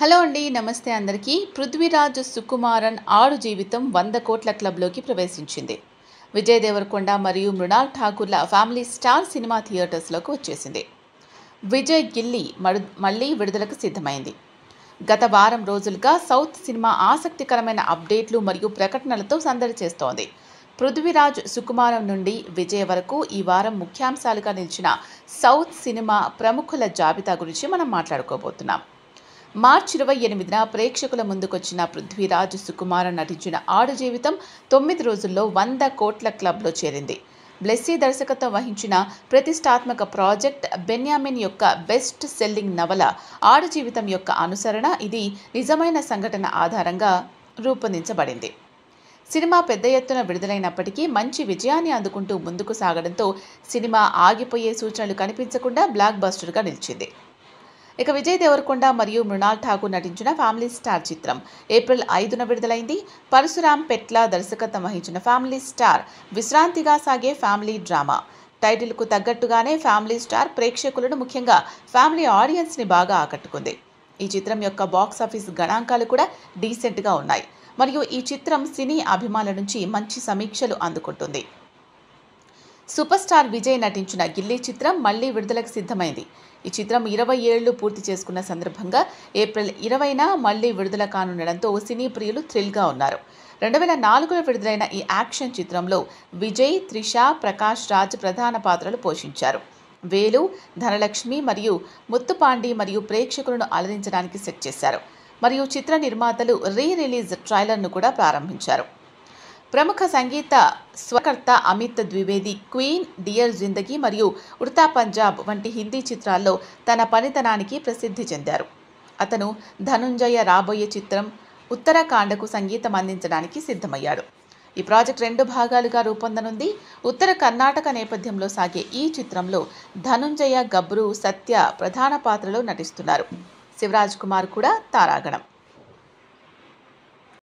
hello అండి నమస్తే అందరికీ పృథ్వీరాజ్ సుకుమారన్ ఆడు జీవితం వంద కోట్ల క్లబ్లోకి ప్రవేశించింది విజయ్ దేవరకొండ మరియు మృణాల్ ఠాకూర్ల ఫ్యామిలీ స్టార్ సినిమా థియేటర్స్లోకి వచ్చేసింది విజయ్ గిల్లి మళ్ళీ విడుదలకు సిద్ధమైంది గత వారం రోజులుగా సౌత్ సినిమా ఆసక్తికరమైన అప్డేట్లు మరియు ప్రకటనలతో సందడి చేస్తోంది పృథ్వీరాజ్ సుకుమారం నుండి విజయ్ వరకు ఈ వారం ముఖ్యాంశాలుగా నిలిచిన సౌత్ సినిమా ప్రముఖుల జాబితా గురించి మనం మాట్లాడుకోబోతున్నాం మార్చి ఇరవై ఎనిమిదిన ప్రేక్షకుల ముందుకొచ్చిన పృథ్వీరాజ్ సుకుమార నటించిన ఆడు జీవితం తొమ్మిది రోజుల్లో వంద కోట్ల క్లబ్లో చేరింది బ్లెస్సీ దర్శకత్వం వహించిన ప్రతిష్టాత్మక ప్రాజెక్ట్ బెన్యామిన్ యొక్క బెస్ట్ సెల్లింగ్ నవల ఆడు జీవితం యొక్క అనుసరణ ఇది నిజమైన సంఘటన ఆధారంగా రూపొందించబడింది సినిమా పెద్ద ఎత్తున విడుదలైనప్పటికీ మంచి విజయాన్ని అందుకుంటూ ముందుకు సాగడంతో సినిమా ఆగిపోయే సూచనలు కనిపించకుండా బ్లాక్ బస్టర్గా నిలిచింది ఇక విజయ్ దేవరకొండ మరియు మృణాల్ ఠాకూర్ నటించిన ఫ్యామిలీ స్టార్ చిత్రం ఏప్రిల్ ఐదున విడుదలైంది పరశురామ్ పెట్ల దర్శకత్వం వహించిన ఫ్యామిలీ స్టార్ విశ్రాంతిగా సాగే ఫ్యామిలీ డ్రామా టైటిల్కు తగ్గట్టుగానే ఫ్యామిలీ స్టార్ ప్రేక్షకులను ముఖ్యంగా ఫ్యామిలీ ఆడియన్స్ని బాగా ఆకట్టుకుంది ఈ చిత్రం యొక్క బాక్స్ ఆఫీస్ గణాంకాలు కూడా డీసెంట్గా ఉన్నాయి మరియు ఈ చిత్రం సినీ అభిమానుల నుంచి మంచి సమీక్షలు అందుకుంటుంది సూపర్ స్టార్ విజయ్ నటించిన గిల్లీ చిత్రం మళ్లీ విడుదలకు సిద్ధమైంది ఈ చిత్రం ఇరవై ఏళ్లు పూర్తి చేసుకున్న సందర్భంగా ఏప్రిల్ ఇరవైన మళ్లీ విడుదల కానుండడంతో సినీ ప్రియులు థ్రిల్గా ఉన్నారు రెండు వేల నాలుగులో విడుదలైన ఈ యాక్షన్ చిత్రంలో విజయ్ త్రిష ప్రకాష్ రాజ్ ప్రధాన పాత్రలు పోషించారు వేలు ధనలక్ష్మి మరియు ముత్తుపాండి మరియు ప్రేక్షకులను అలరించడానికి సెట్ చేశారు మరియు చిత్ర నిర్మాతలు రీ రిలీజ్ ట్రైలర్ను కూడా ప్రారంభించారు ప్రముఖ సంగీత స్వకర్త అమిత్ ద్వివేది క్వీన్ డియర్ జిందగీ మరియు ఉడతా పంజాబ్ వంటి హిందీ చిత్రాల్లో తన పనితనానికి ప్రసిద్ధి చెందారు అతను ధనుంజయ రాబోయే చిత్రం ఉత్తరాఖండకు సంగీతం అందించడానికి సిద్ధమయ్యాడు ఈ ప్రాజెక్ట్ రెండు భాగాలుగా రూపొందనుంది ఉత్తర కర్ణాటక నేపథ్యంలో సాగే ఈ చిత్రంలో ధనుంజయ గబ్రు సత్య ప్రధాన పాత్రలో నటిస్తున్నారు శివరాజ్ కుమార్ కూడా తారాగణం